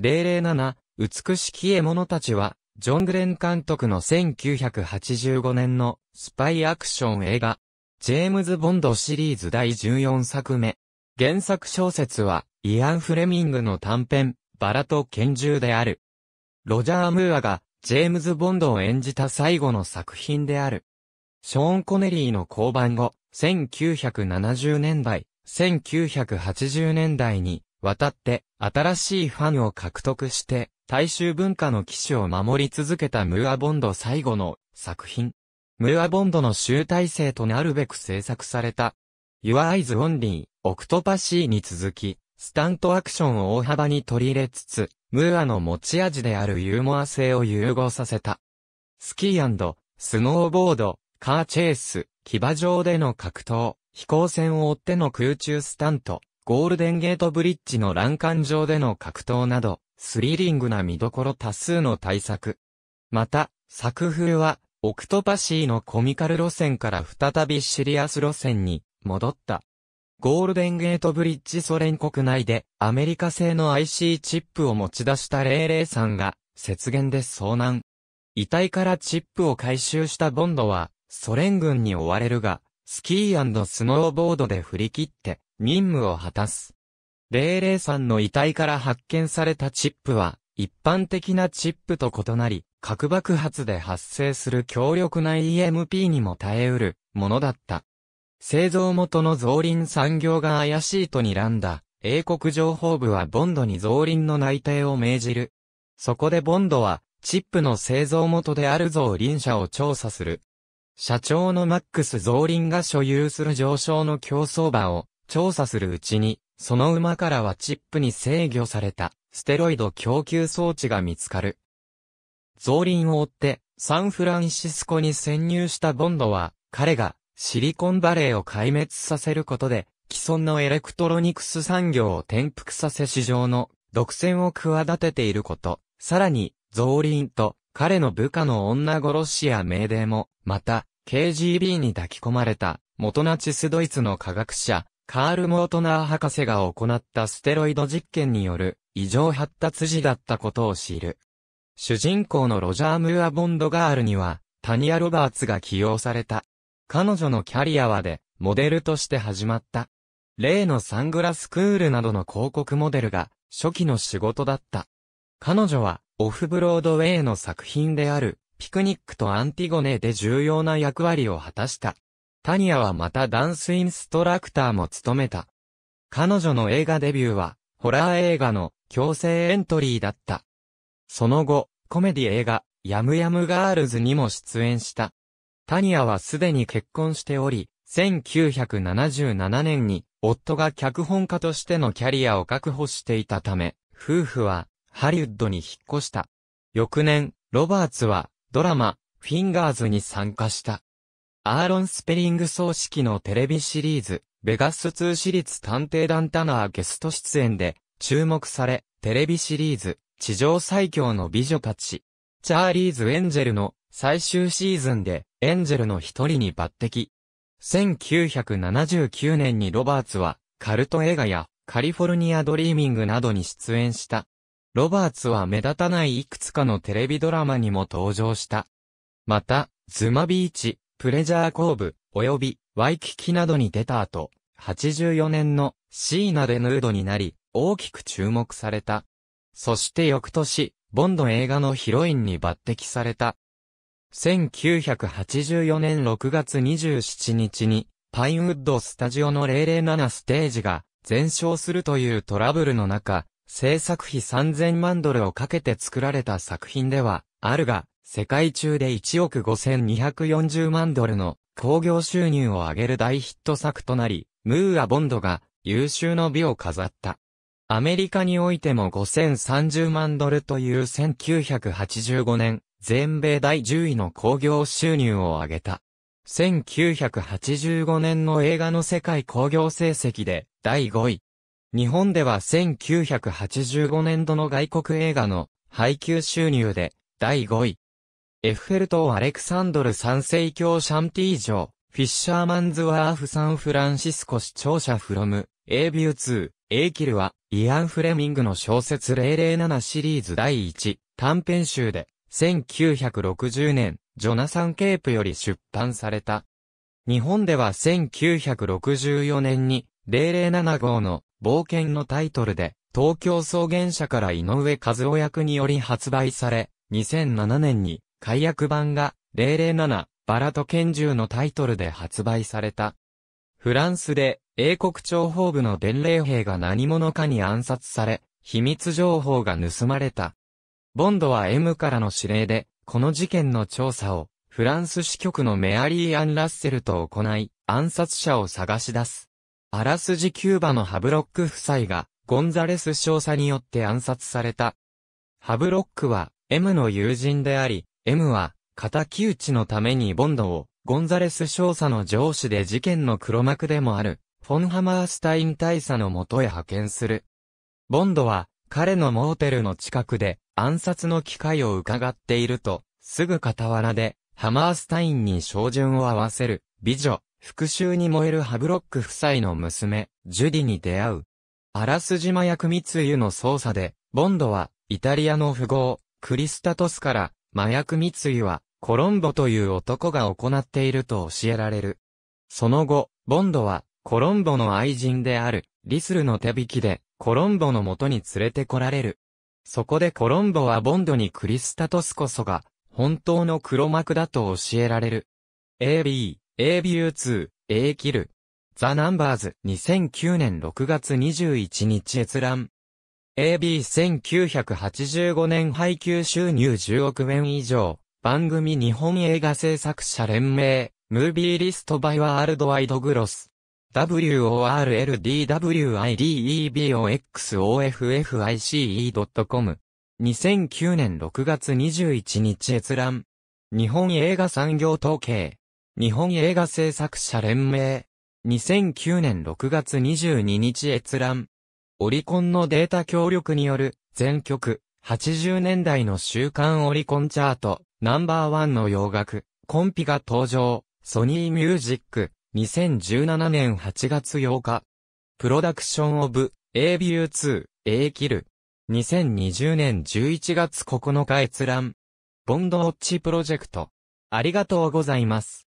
007、美しき獲物たちは、ジョン・グレン監督の1985年のスパイアクション映画、ジェームズ・ボンドシリーズ第14作目。原作小説は、イアン・フレミングの短編、バラと拳銃である。ロジャー・ムーアが、ジェームズ・ボンドを演じた最後の作品である。ショーン・コネリーの降板後、1970年代、1980年代に、渡って、新しいファンを獲得して、大衆文化の騎士を守り続けたムーア・ボンド最後の作品。ムーア・ボンドの集大成となるべく制作された。Your Eyes Only、オクトパシーに続き、スタントアクションを大幅に取り入れつつ、ムーアの持ち味であるユーモア性を融合させた。スキースノーボード、カーチェイス、騎馬場での格闘、飛行船を追っての空中スタント、ゴールデンゲートブリッジの欄干上での格闘など、スリリングな見どころ多数の大作。また、作風は、オクトパシーのコミカル路線から再びシリアス路線に戻った。ゴールデンゲートブリッジソ連国内でアメリカ製の IC チップを持ち出した003が雪原で遭難。遺体からチップを回収したボンドはソ連軍に追われるが、スキースノーボードで振り切って任務を果たす。零0 3の遺体から発見されたチップは、一般的なチップと異なり、核爆発で発生する強力な EMP にも耐えうるものだった。製造元の造林産業が怪しいと睨んだ、英国情報部はボンドに造林の内定を命じる。そこでボンドは、チップの製造元である造林社を調査する。社長のマックス・造林が所有する上昇の競争場を調査するうちに、その馬からはチップに制御された、ステロイド供給装置が見つかる。増輪を追って、サンフランシスコに潜入したボンドは、彼が、シリコンバレーを壊滅させることで、既存のエレクトロニクス産業を転覆させ市場の独占を企てていること、さらに、増輪と彼の部下の女殺しや命令も、また、KGB に抱き込まれた、元ナチスドイツの科学者、カール・モートナー博士が行ったステロイド実験による異常発達時だったことを知る。主人公のロジャー・ムーア・ボンドガールには、タニア・ロバーツが起用された。彼女のキャリアはで、モデルとして始まった。例のサングラスクールなどの広告モデルが、初期の仕事だった。彼女は、オフブロードウェイの作品である、ピクニックとアンティゴネで重要な役割を果たした。タニアはまたダンスインストラクターも務めた。彼女の映画デビューは、ホラー映画の強制エントリーだった。その後、コメディ映画、ヤムヤムガールズにも出演した。タニアはすでに結婚しており、1977年に夫が脚本家としてのキャリアを確保していたため、夫婦はハリウッドに引っ越した。翌年、ロバーツはドラマ、フィンガーズに参加した。アーロン・スペリング葬式のテレビシリーズ、ベガス2私立探偵団タナーゲスト出演で注目され、テレビシリーズ、地上最強の美女たち、チャーリーズ・エンジェルの最終シーズンでエンジェルの一人に抜擢。1979年にロバーツは、カルト映画やカリフォルニアドリーミングなどに出演した。ロバーツは目立たないいくつかのテレビドラマにも登場した。また、ズマビーチ、プレジャー工部、及びワイキキなどに出た後、84年のシーナでヌードになり、大きく注目された。そして翌年、ボンド映画のヒロインに抜擢された。1984年6月27日に、パインウッドスタジオの007ステージが全焼するというトラブルの中、制作費3000万ドルをかけて作られた作品では、あるが、世界中で1億5240万ドルの興行収入を上げる大ヒット作となり、ムーア・ボンドが優秀の美を飾った。アメリカにおいても5030万ドルという1985年、全米第10位の興行収入を上げた。1985年の映画の世界興行成績で第5位。日本では1985年度の外国映画の配給収入で第5位。エッフェル塔アレクサンドル三世教シャンティー城、フィッシャーマンズワーフサンフランシスコ市庁舎フロム、エービュー2、イキルは、イアン・フレミングの小説007シリーズ第1、短編集で、1960年、ジョナサン・ケープより出版された。日本では1964年に、007号の冒険のタイトルで、東京草原社から井上和夫役により発売され、2007年に解約版が007バラと拳銃のタイトルで発売された。フランスで英国諜報部の伝令兵が何者かに暗殺され、秘密情報が盗まれた。ボンドは M からの指令で、この事件の調査を、フランス支局のメアリー・アン・ラッセルと行い、暗殺者を探し出す。あらすじキューバのハブロック夫妻が、ゴンザレス少佐によって暗殺された。ハブロックは、M の友人であり、M は、敵討ちのためにボンドを、ゴンザレス少佐の上司で事件の黒幕でもある、フォンハマースタイン大佐のもとへ派遣する。ボンドは、彼のモーテルの近くで、暗殺の機会を伺っていると、すぐ傍らで、ハマースタインに照準を合わせる、美女、復讐に燃えるハブロック夫妻の娘、ジュディに出会う。アラスじ麻密輸の捜査で、ボンドは、イタリアの富豪、クリスタトスから、麻薬密輸は、コロンボという男が行っていると教えられる。その後、ボンドは、コロンボの愛人である、リスルの手引きで、コロンボの元に連れてこられる。そこでコロンボはボンドにクリスタトスこそが、本当の黒幕だと教えられる。AB、ABU2、A キル。ザ・ナンバーズ2009年6月21日閲覧。AB1985 年配給収入10億円以上、番組日本映画制作者連盟、ムービーリストバイワールドワイドグロス。worldwideboxoffice.com 2009年6月21日閲覧。日本映画産業統計。日本映画制作者連盟。2009年6月22日閲覧。オリコンのデータ協力による全曲、80年代の週刊オリコンチャート、ナンバーワンの洋楽、コンピが登場、ソニーミュージック、2017年8月8日、プロダクションオブ、A ビュー2、A キル、2020年11月9日閲覧、ボンドウォッチプロジェクト、ありがとうございます。